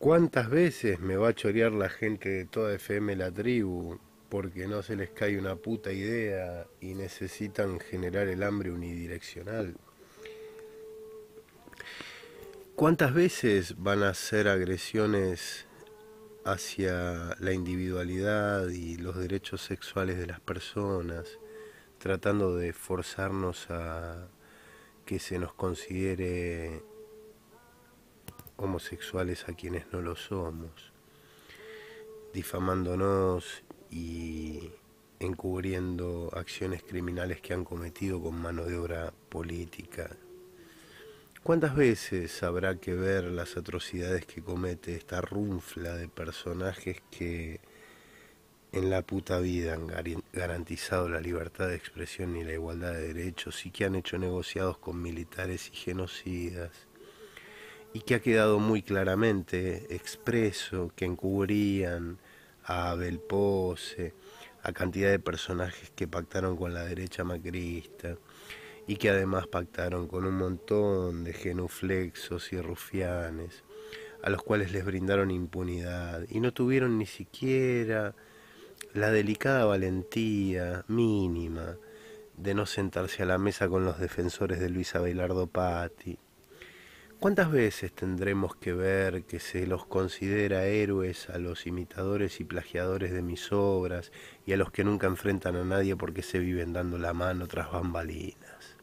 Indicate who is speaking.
Speaker 1: ¿Cuántas veces me va a chorear la gente de toda FM La Tribu porque no se les cae una puta idea y necesitan generar el hambre unidireccional? ¿Cuántas veces van a ser agresiones hacia la individualidad y los derechos sexuales de las personas, tratando de forzarnos a que se nos considere homosexuales a quienes no lo somos, difamándonos y encubriendo acciones criminales que han cometido con mano de obra política. ¿Cuántas veces habrá que ver las atrocidades que comete esta runfla de personajes que en la puta vida han garantizado la libertad de expresión y la igualdad de derechos y que han hecho negociados con militares y genocidas y que ha quedado muy claramente expreso que encubrían a Abel Pose, a cantidad de personajes que pactaron con la derecha macrista y que además pactaron con un montón de genuflexos y rufianes, a los cuales les brindaron impunidad y no tuvieron ni siquiera la delicada valentía mínima de no sentarse a la mesa con los defensores de Luis Abelardo Patti ¿Cuántas veces tendremos que ver que se los considera héroes a los imitadores y plagiadores de mis obras y a los que nunca enfrentan a nadie porque se viven dando la mano tras bambalinas?